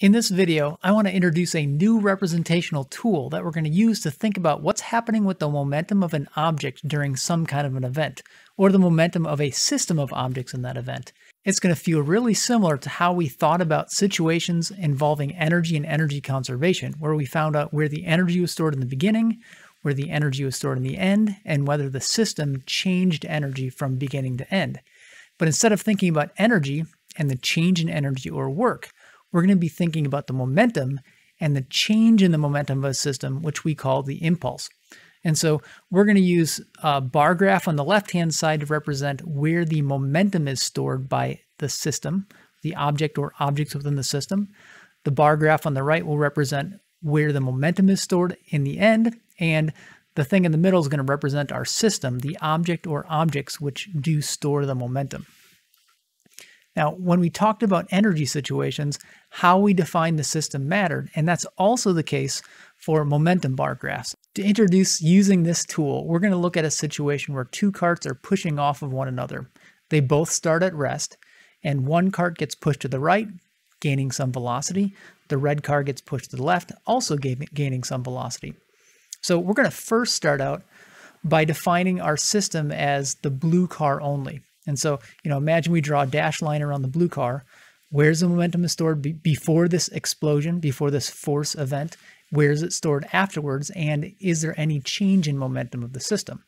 In this video, I want to introduce a new representational tool that we're going to use to think about what's happening with the momentum of an object during some kind of an event, or the momentum of a system of objects in that event. It's going to feel really similar to how we thought about situations involving energy and energy conservation, where we found out where the energy was stored in the beginning, where the energy was stored in the end, and whether the system changed energy from beginning to end. But instead of thinking about energy and the change in energy or work, we're going to be thinking about the momentum and the change in the momentum of a system, which we call the impulse. And so we're going to use a bar graph on the left-hand side to represent where the momentum is stored by the system, the object or objects within the system. The bar graph on the right will represent where the momentum is stored in the end, and the thing in the middle is going to represent our system, the object or objects which do store the momentum. Now, when we talked about energy situations, how we define the system mattered, and that's also the case for momentum bar graphs. To introduce using this tool, we're going to look at a situation where two carts are pushing off of one another. They both start at rest, and one cart gets pushed to the right, gaining some velocity. The red car gets pushed to the left, also gaining some velocity. So we're going to first start out by defining our system as the blue car only. And so, you know, imagine we draw a dashed line around the blue car. Where's the momentum stored be before this explosion, before this force event? Where is it stored afterwards? And is there any change in momentum of the system?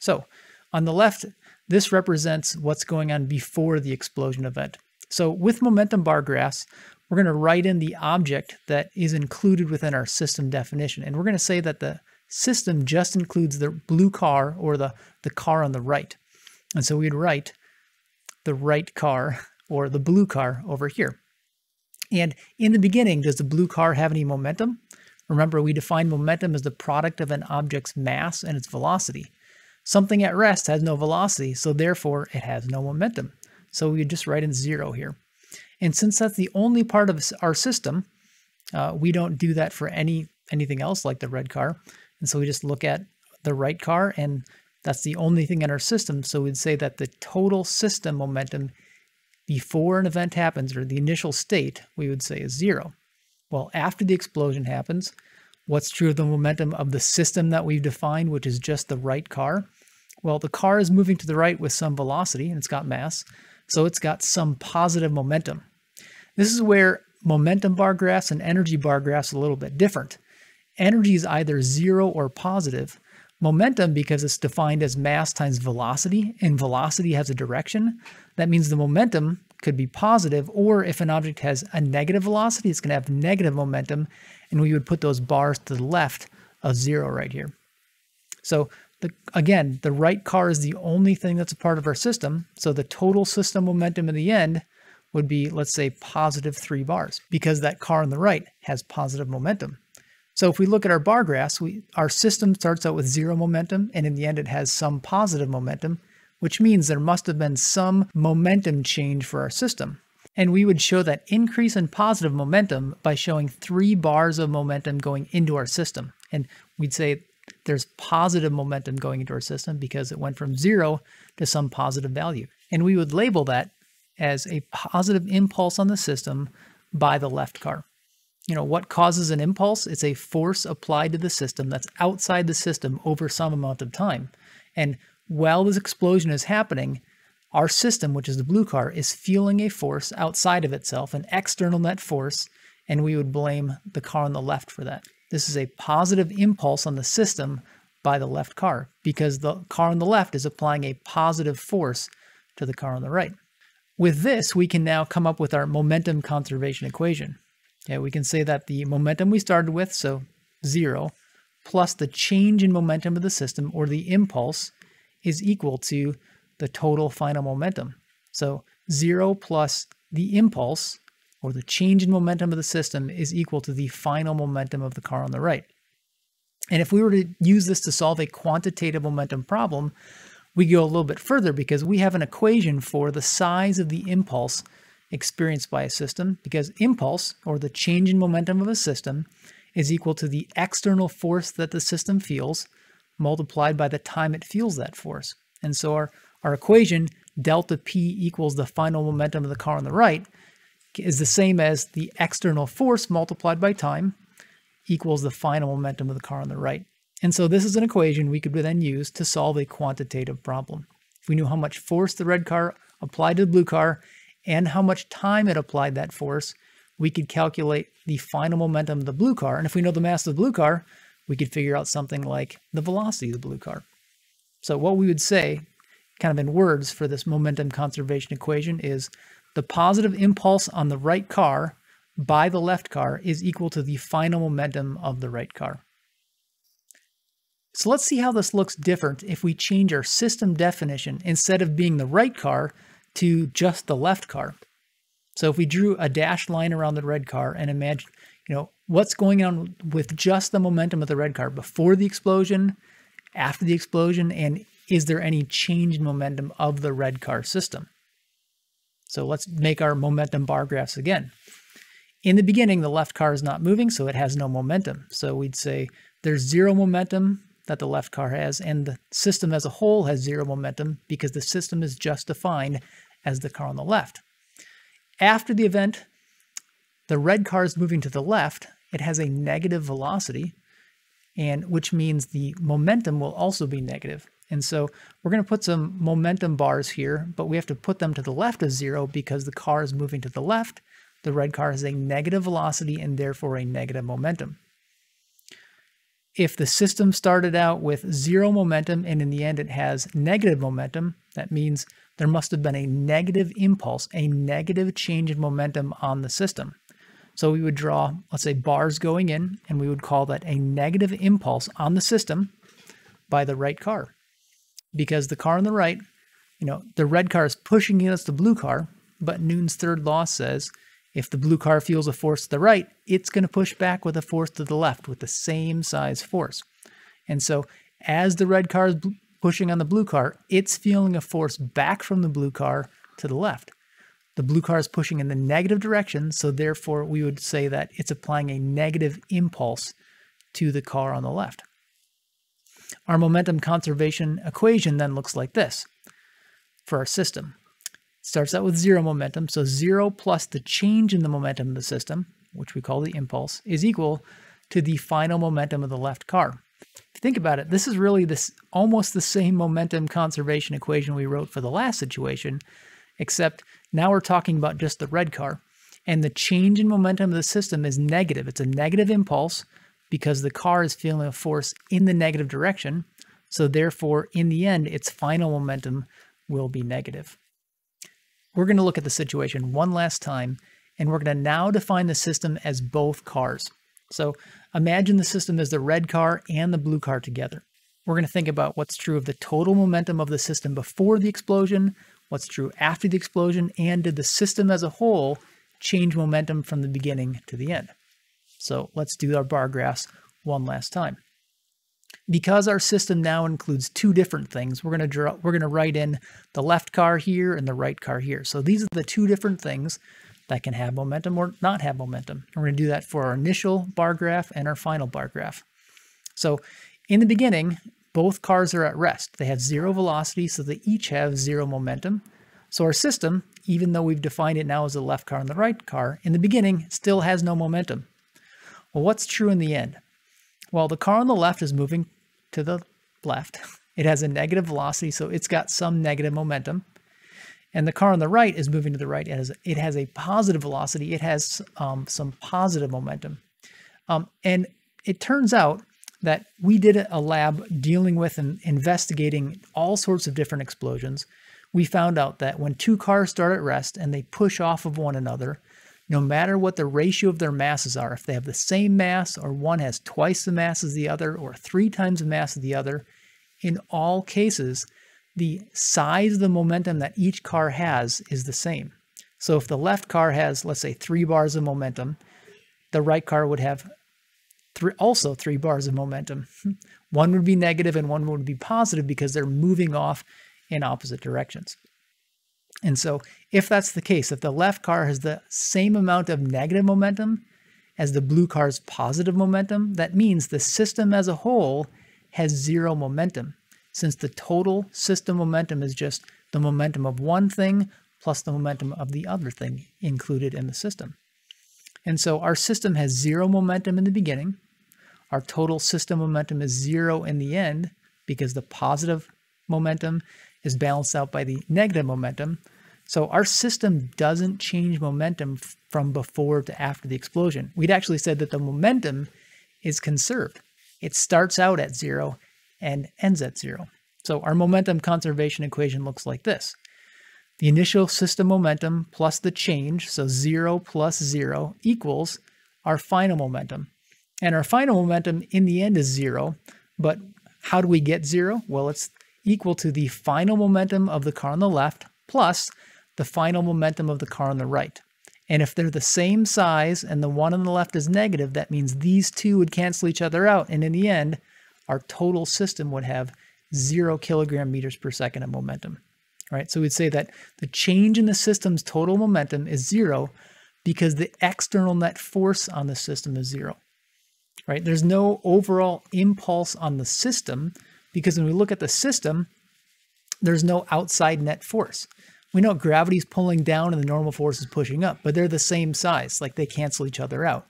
So on the left, this represents what's going on before the explosion event. So with momentum bar graphs, we're going to write in the object that is included within our system definition. And we're going to say that the system just includes the blue car or the, the car on the right. And so we'd write the right car or the blue car over here. And in the beginning, does the blue car have any momentum? Remember, we define momentum as the product of an object's mass and its velocity. Something at rest has no velocity, so therefore it has no momentum. So we just write in zero here. And since that's the only part of our system, uh, we don't do that for any anything else like the red car. And so we just look at the right car and that's the only thing in our system. So we'd say that the total system momentum before an event happens, or the initial state, we would say is zero. Well, after the explosion happens, what's true of the momentum of the system that we've defined, which is just the right car? Well, the car is moving to the right with some velocity and it's got mass, so it's got some positive momentum. This is where momentum bar graphs and energy bar graphs are a little bit different. Energy is either zero or positive, Momentum, because it's defined as mass times velocity, and velocity has a direction, that means the momentum could be positive, or if an object has a negative velocity, it's going to have negative momentum, and we would put those bars to the left of zero right here. So the, again, the right car is the only thing that's a part of our system, so the total system momentum in the end would be, let's say, positive three bars, because that car on the right has positive momentum. So if we look at our bar graphs, we, our system starts out with zero momentum, and in the end it has some positive momentum, which means there must have been some momentum change for our system. And we would show that increase in positive momentum by showing three bars of momentum going into our system. And we'd say there's positive momentum going into our system because it went from zero to some positive value. And we would label that as a positive impulse on the system by the left car you know, what causes an impulse? It's a force applied to the system that's outside the system over some amount of time. And while this explosion is happening, our system, which is the blue car, is feeling a force outside of itself, an external net force, and we would blame the car on the left for that. This is a positive impulse on the system by the left car because the car on the left is applying a positive force to the car on the right. With this, we can now come up with our momentum conservation equation. Okay, we can say that the momentum we started with, so zero, plus the change in momentum of the system or the impulse is equal to the total final momentum. So zero plus the impulse or the change in momentum of the system is equal to the final momentum of the car on the right. And if we were to use this to solve a quantitative momentum problem, we go a little bit further because we have an equation for the size of the impulse experienced by a system because impulse, or the change in momentum of a system, is equal to the external force that the system feels multiplied by the time it feels that force. And so our, our equation, delta p equals the final momentum of the car on the right, is the same as the external force multiplied by time equals the final momentum of the car on the right. And so this is an equation we could then use to solve a quantitative problem. If we knew how much force the red car applied to the blue car and how much time it applied that force, we could calculate the final momentum of the blue car. And if we know the mass of the blue car, we could figure out something like the velocity of the blue car. So what we would say, kind of in words for this momentum conservation equation is the positive impulse on the right car by the left car is equal to the final momentum of the right car. So let's see how this looks different if we change our system definition. Instead of being the right car, to just the left car. So if we drew a dashed line around the red car and imagine, you know, what's going on with just the momentum of the red car before the explosion, after the explosion, and is there any change in momentum of the red car system? So let's make our momentum bar graphs again. In the beginning, the left car is not moving, so it has no momentum. So we'd say there's zero momentum that the left car has, and the system as a whole has zero momentum because the system is just defined as the car on the left. After the event, the red car is moving to the left. It has a negative velocity, and which means the momentum will also be negative. And so we're going to put some momentum bars here, but we have to put them to the left of zero because the car is moving to the left. The red car has a negative velocity and therefore a negative momentum if the system started out with zero momentum and in the end it has negative momentum, that means there must have been a negative impulse, a negative change in momentum on the system. So we would draw, let's say, bars going in, and we would call that a negative impulse on the system by the right car. Because the car on the right, you know, the red car is pushing against the blue car, but Newton's third law says if the blue car feels a force to the right, it's going to push back with a force to the left with the same size force. And so as the red car is pushing on the blue car, it's feeling a force back from the blue car to the left. The blue car is pushing in the negative direction, so therefore we would say that it's applying a negative impulse to the car on the left. Our momentum conservation equation then looks like this for our system starts out with zero momentum. So zero plus the change in the momentum of the system, which we call the impulse, is equal to the final momentum of the left car. If you think about it, this is really this almost the same momentum conservation equation we wrote for the last situation, except now we're talking about just the red car. And the change in momentum of the system is negative. It's a negative impulse because the car is feeling a force in the negative direction. So therefore, in the end, its final momentum will be negative. We're going to look at the situation one last time, and we're going to now define the system as both cars. So imagine the system as the red car and the blue car together. We're going to think about what's true of the total momentum of the system before the explosion, what's true after the explosion, and did the system as a whole change momentum from the beginning to the end. So let's do our bar graphs one last time because our system now includes two different things, we're going to draw, we're going to write in the left car here and the right car here. So these are the two different things that can have momentum or not have momentum. we're going to do that for our initial bar graph and our final bar graph. So in the beginning, both cars are at rest. They have zero velocity, so they each have zero momentum. So our system, even though we've defined it now as the left car and the right car, in the beginning still has no momentum. Well, what's true in the end? Well, the car on the left is moving to the left. It has a negative velocity, so it's got some negative momentum. And the car on the right is moving to the right. It has, it has a positive velocity. It has um, some positive momentum. Um, and it turns out that we did a lab dealing with and investigating all sorts of different explosions. We found out that when two cars start at rest and they push off of one another, no matter what the ratio of their masses are, if they have the same mass or one has twice the mass as the other or three times the mass of the other, in all cases, the size of the momentum that each car has is the same. So if the left car has, let's say, three bars of momentum, the right car would have three, also three bars of momentum. One would be negative and one would be positive because they're moving off in opposite directions. And so if that's the case, if the left car has the same amount of negative momentum as the blue car's positive momentum, that means the system as a whole has zero momentum since the total system momentum is just the momentum of one thing plus the momentum of the other thing included in the system. And so our system has zero momentum in the beginning. Our total system momentum is zero in the end because the positive momentum is balanced out by the negative momentum. So our system doesn't change momentum from before to after the explosion. We'd actually said that the momentum is conserved. It starts out at zero and ends at zero. So our momentum conservation equation looks like this. The initial system momentum plus the change, so zero plus zero equals our final momentum. And our final momentum in the end is zero, but how do we get zero? Well, it's equal to the final momentum of the car on the left plus the final momentum of the car on the right. And if they're the same size and the one on the left is negative, that means these two would cancel each other out. And in the end, our total system would have zero kilogram meters per second of momentum. Right? so we'd say that the change in the system's total momentum is zero because the external net force on the system is zero. Right, there's no overall impulse on the system because when we look at the system, there's no outside net force. We know gravity's pulling down and the normal force is pushing up, but they're the same size, like they cancel each other out.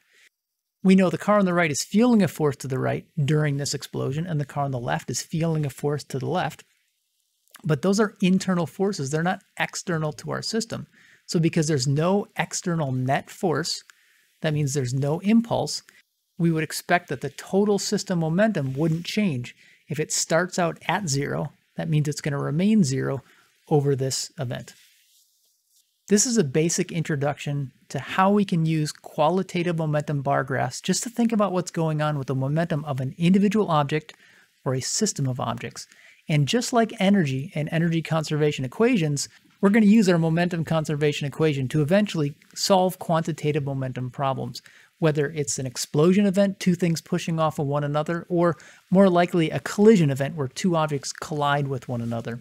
We know the car on the right is feeling a force to the right during this explosion, and the car on the left is feeling a force to the left. But those are internal forces, they're not external to our system. So, because there's no external net force, that means there's no impulse, we would expect that the total system momentum wouldn't change if it starts out at zero, that means it's going to remain zero over this event. This is a basic introduction to how we can use qualitative momentum bar graphs just to think about what's going on with the momentum of an individual object or a system of objects. And just like energy and energy conservation equations, we're going to use our momentum conservation equation to eventually solve quantitative momentum problems whether it's an explosion event, two things pushing off of one another, or more likely a collision event where two objects collide with one another.